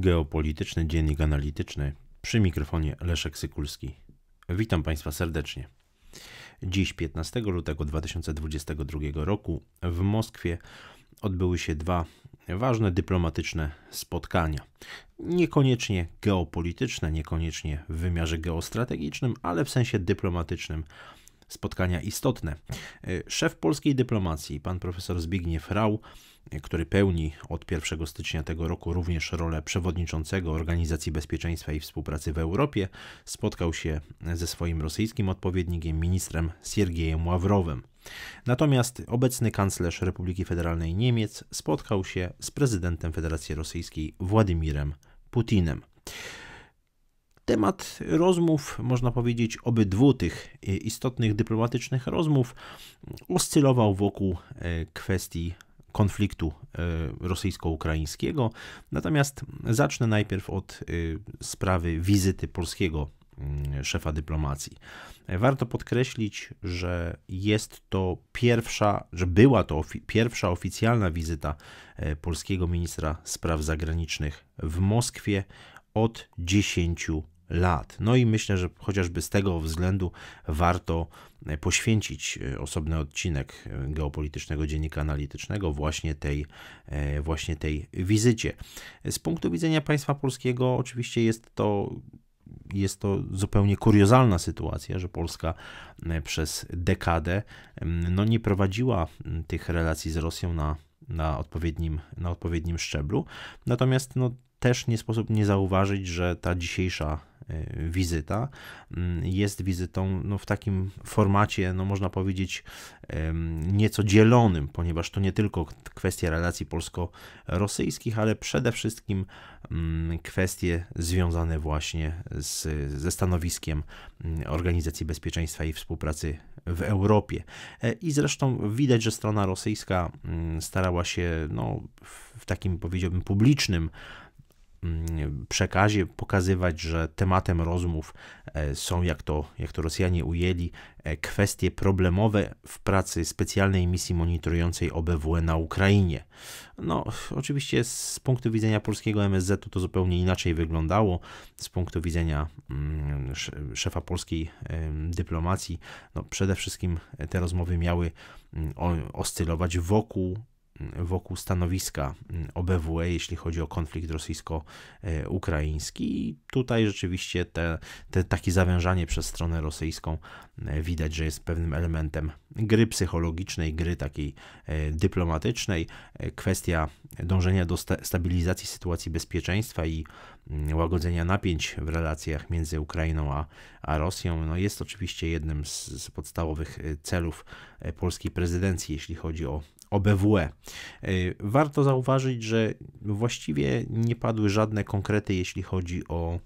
Geopolityczny Dziennik Analityczny przy mikrofonie Leszek Sykulski. Witam Państwa serdecznie. Dziś, 15 lutego 2022 roku, w Moskwie odbyły się dwa ważne dyplomatyczne spotkania. Niekoniecznie geopolityczne, niekoniecznie w wymiarze geostrategicznym, ale w sensie dyplomatycznym spotkania istotne. E, szef polskiej dyplomacji, pan profesor Zbigniew Rau, e, który pełni od 1 stycznia tego roku również rolę przewodniczącego Organizacji Bezpieczeństwa i Współpracy w Europie, spotkał się ze swoim rosyjskim odpowiednikiem, ministrem Siergiejem Ławrowem. Natomiast obecny kanclerz Republiki Federalnej Niemiec spotkał się z prezydentem Federacji Rosyjskiej Władimirem Putinem. Temat rozmów, można powiedzieć, obydwu tych e, istotnych dyplomatycznych rozmów oscylował wokół e, kwestii konfliktu e, rosyjsko-ukraińskiego. Natomiast zacznę najpierw od sprawy wizyty polskiego mm, szefa dyplomacji. Warto podkreślić, że jest to pierwsza, że była to ofi pierwsza oficjalna wizyta polskiego ministra spraw zagranicznych w Moskwie od 10 lat. No i myślę, że chociażby z tego względu warto e, poświęcić e, osobny odcinek e, geopolitycznego dziennika analitycznego właśnie tej, właśnie tej wizycie. Z punktu widzenia państwa polskiego oczywiście jest to jest to zupełnie kuriozalna sytuacja, że Polska przez dekadę no, nie prowadziła tych relacji z Rosją na, na, odpowiednim, na odpowiednim szczeblu. Natomiast no, też nie sposób nie zauważyć, że ta dzisiejsza E, wizyta. Mm, jest wizytą no, w takim formacie, no, można powiedzieć, nieco dzielonym, ponieważ to nie tylko kwestie relacji polsko-rosyjskich, ale przede wszystkim mm, kwestie związane właśnie z, ze stanowiskiem mm, Organizacji Bezpieczeństwa i Współpracy w Europie. E, I zresztą widać, że strona rosyjska starała się no, w takim, powiedziałbym, publicznym, Mm, przekazie pokazywać, że tematem rozmów e, są, jak to, jak to Rosjanie ujęli, e, kwestie problemowe w pracy specjalnej misji monitorującej OBWE na Ukrainie. No, oczywiście z punktu widzenia polskiego MSZ-u to zupełnie inaczej wyglądało. Z punktu widzenia mm, szefa polskiej dyplomacji, no przede wszystkim te rozmowy miały mm, oscylować wokół wokół stanowiska mm, OBWE, jeśli chodzi o konflikt rosyjsko-ukraiński. I tutaj rzeczywiście te, te, takie zawężanie przez stronę rosyjską e, widać, że jest pewnym elementem gry psychologicznej, gry takiej e, dyplomatycznej. E, kwestia dążenia do stabilizacji sytuacji bezpieczeństwa i mm, łagodzenia napięć w relacjach między Ukrainą a, a Rosją no jest oczywiście jednym z, z podstawowych celów polskiej prezydencji, jeśli chodzi o OBWE. E, warto zauważyć, że właściwie nie padły żadne konkrety, jeśli chodzi o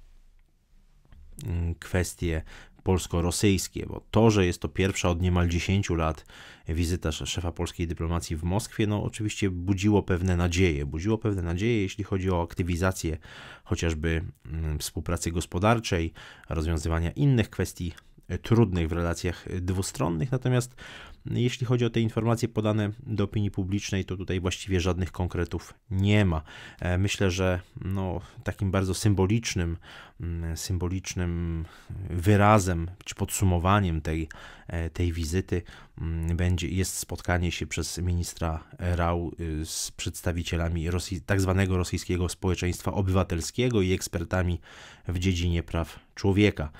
mm, kwestie polsko-rosyjskie, bo to, że jest to pierwsza od niemal 10 lat wizyta szefa polskiej dyplomacji w Moskwie, no oczywiście budziło pewne nadzieje. Budziło pewne nadzieje, jeśli chodzi o aktywizację chociażby mm, współpracy gospodarczej, rozwiązywania innych kwestii E, trudnych w relacjach dwustronnych. Natomiast jeśli chodzi o te informacje podane do opinii publicznej, to tutaj właściwie żadnych konkretów nie ma. E, myślę, że no, takim bardzo symbolicznym, mm, symbolicznym wyrazem czy podsumowaniem tej, e, tej wizyty mm, będzie, jest spotkanie się przez ministra Rał y, z przedstawicielami tzw. tak zwanego rosyjskiego społeczeństwa obywatelskiego i ekspertami w dziedzinie praw człowieka.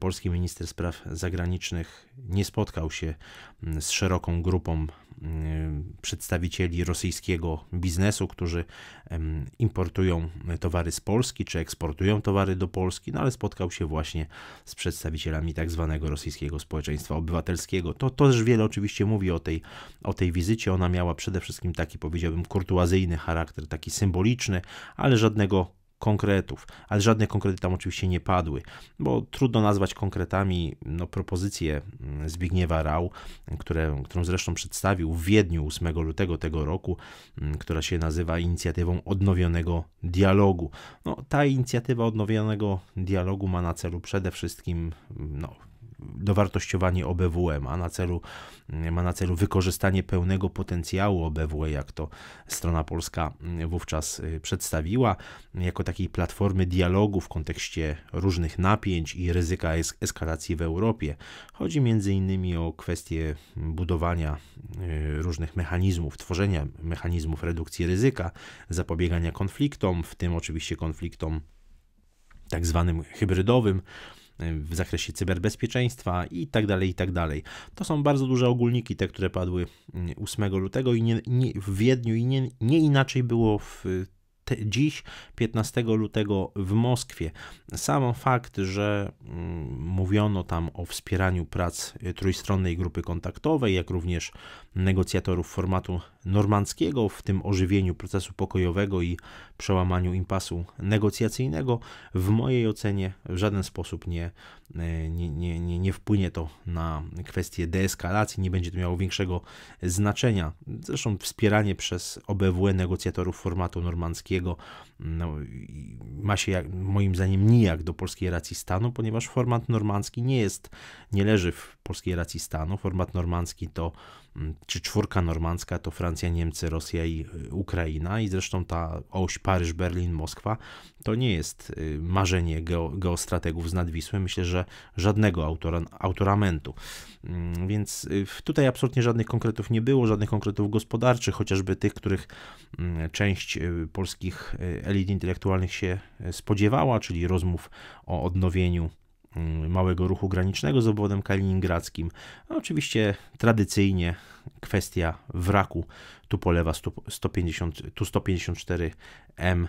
Polski minister spraw zagranicznych nie spotkał się mm, z szeroką grupą mm, przedstawicieli rosyjskiego biznesu, którzy mm, importują towary z Polski czy eksportują towary do Polski, no ale spotkał się właśnie z przedstawicielami tak zwanego rosyjskiego społeczeństwa obywatelskiego. To, to też wiele oczywiście mówi o tej, o tej wizycie. Ona miała przede wszystkim taki, powiedziałbym, kurtuazyjny charakter, taki symboliczny, ale żadnego konkretów, ale żadne konkrety tam oczywiście nie padły, bo trudno nazwać konkretami no, propozycję mm, Zbigniewa Rau, które, którą zresztą przedstawił w Wiedniu 8 lutego tego roku, mm, która się nazywa inicjatywą odnowionego dialogu. No, ta inicjatywa odnowionego dialogu ma na celu przede wszystkim mm, no, dowartościowanie OBWE, ma na celu, mm, ma na celu wykorzystanie pełnego potencjału OBWE, jak to strona polska mm, wówczas y, przedstawiła, jako takiej platformy dialogu w kontekście różnych napięć i ryzyka es eskalacji w Europie. Chodzi m.in. o kwestie mm, budowania y, różnych mechanizmów, tworzenia mechanizmów redukcji ryzyka, zapobiegania konfliktom, w tym oczywiście konfliktom tak zwanym hybrydowym, w zakresie cyberbezpieczeństwa i tak dalej, i tak dalej. To są bardzo duże ogólniki, te, które padły 8 mm, lutego i nie, nie w Wiedniu i nie, nie inaczej było w te, dziś, 15 lutego w Moskwie. Sam fakt, że mm, mówiono tam o wspieraniu prac trójstronnej grupy kontaktowej, jak również negocjatorów formatu normandzkiego, w tym ożywieniu procesu pokojowego i przełamaniu impasu negocjacyjnego, w mojej ocenie w żaden sposób nie E, nie, nie, nie, nie wpłynie to na kwestię deeskalacji, nie będzie to miało większego znaczenia. Zresztą wspieranie przez OBWE negocjatorów formatu normandzkiego no, ma się jak, moim zdaniem nijak do polskiej racji stanu, ponieważ format normandzki nie jest, nie leży w polskiej racji stanu. Format normandzki to Mm, czy czwórka normandzka to Francja, Niemcy, Rosja i y, Ukraina i zresztą ta oś Paryż, Berlin, Moskwa to nie jest y, marzenie geostrategów z Nadwisły, myślę, że żadnego autora, autoramentu. Mm, więc y, tutaj absolutnie żadnych konkretów nie było, żadnych konkretów gospodarczych, chociażby tych, których mm, część polskich elit intelektualnych się spodziewała, czyli rozmów o odnowieniu Mm, małego ruchu granicznego z obwodem kaliningradzkim. A oczywiście tradycyjnie kwestia wraku tu 150, Tu 154M mm,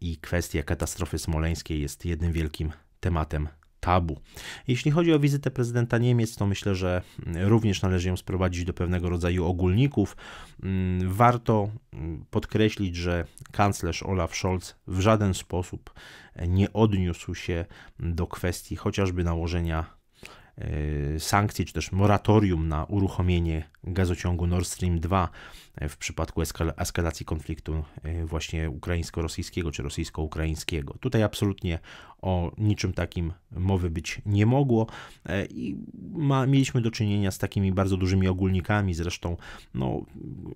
i kwestia katastrofy smoleńskiej jest jednym wielkim tematem tabu. Jeśli chodzi o wizytę prezydenta Niemiec, to myślę, że mm, również należy ją sprowadzić do pewnego rodzaju ogólników. Mm, warto mm, podkreślić, że kanclerz Olaf Scholz w żaden sposób nie odniósł się do kwestii chociażby nałożenia E, sankcji, czy też moratorium na uruchomienie gazociągu Nord Stream 2 e, w przypadku eskalacji konfliktu e, właśnie ukraińsko-rosyjskiego czy rosyjsko-ukraińskiego. Tutaj absolutnie o niczym takim mowy być nie mogło i ma, mieliśmy do czynienia z takimi bardzo dużymi ogólnikami. Zresztą no,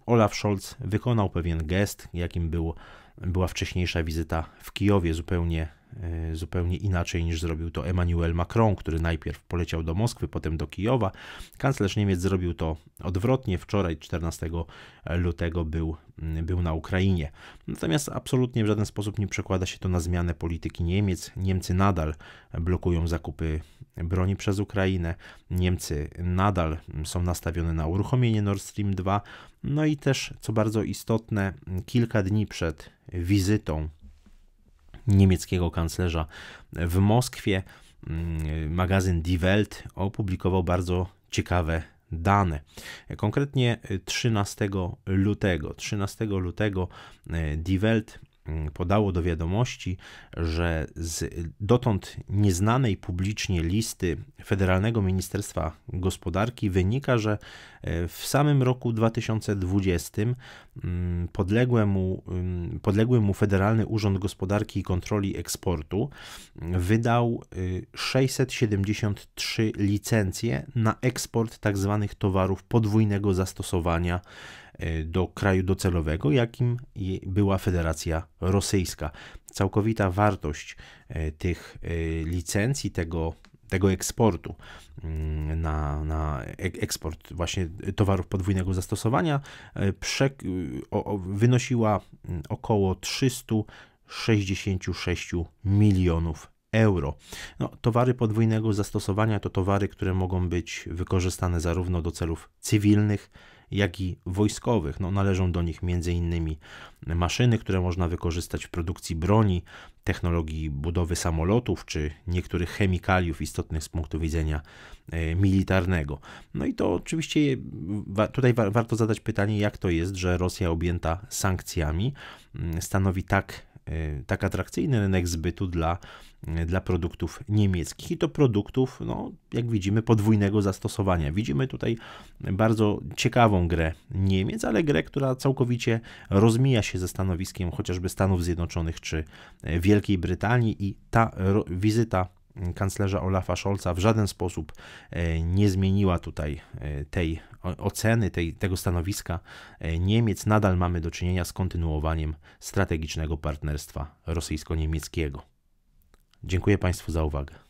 Olaf Scholz wykonał pewien gest, jakim był, była wcześniejsza wizyta w Kijowie, zupełnie E, zupełnie inaczej niż zrobił to Emmanuel Macron, który najpierw poleciał do Moskwy, potem do Kijowa. Kanclerz Niemiec zrobił to odwrotnie. Wczoraj, 14 lutego, był, mm, był na Ukrainie. Natomiast absolutnie w żaden sposób nie przekłada się to na zmianę polityki Niemiec. Niemcy nadal blokują zakupy broni przez Ukrainę. Niemcy nadal są nastawione na uruchomienie Nord Stream 2. No i też, co bardzo istotne, kilka dni przed wizytą niemieckiego kanclerza w Moskwie. Mm, magazyn Die Welt opublikował bardzo ciekawe dane. Konkretnie 13 lutego. 13 lutego e, Die Welt Mm, podało do wiadomości, że z dotąd nieznanej publicznie listy Federalnego Ministerstwa Gospodarki wynika, że e, w samym roku 2020 podległy mu, podległy mu Federalny Urząd Gospodarki i Kontroli Eksportu mm, wydał 673 y, licencje na eksport tzw. Tak towarów podwójnego zastosowania do kraju docelowego, jakim była Federacja Rosyjska. Całkowita wartość e, tych e, licencji, tego, tego eksportu mm, na, na eksport właśnie towarów podwójnego zastosowania e, prze, o, o, wynosiła mm, około 366 milionów euro. No, towary podwójnego zastosowania to towary, które mogą być wykorzystane zarówno do celów cywilnych, jak i wojskowych. No, należą do nich m.in. maszyny, które można wykorzystać w produkcji broni, technologii budowy samolotów czy niektórych chemikaliów istotnych z punktu widzenia e, militarnego. No i to oczywiście tutaj warto zadać pytanie, jak to jest, że Rosja objęta sankcjami stanowi tak Y, tak atrakcyjny rynek zbytu dla, y, dla produktów niemieckich i to produktów, no, jak widzimy, podwójnego zastosowania. Widzimy tutaj bardzo ciekawą grę Niemiec, ale grę, która całkowicie rozmija się ze stanowiskiem chociażby Stanów Zjednoczonych czy y, Wielkiej Brytanii i ta wizyta kanclerza Olafa Scholza w żaden sposób e, nie zmieniła tutaj e, tej oceny, tej, tego stanowiska e, Niemiec. Nadal mamy do czynienia z kontynuowaniem strategicznego partnerstwa rosyjsko-niemieckiego. Dziękuję Państwu za uwagę.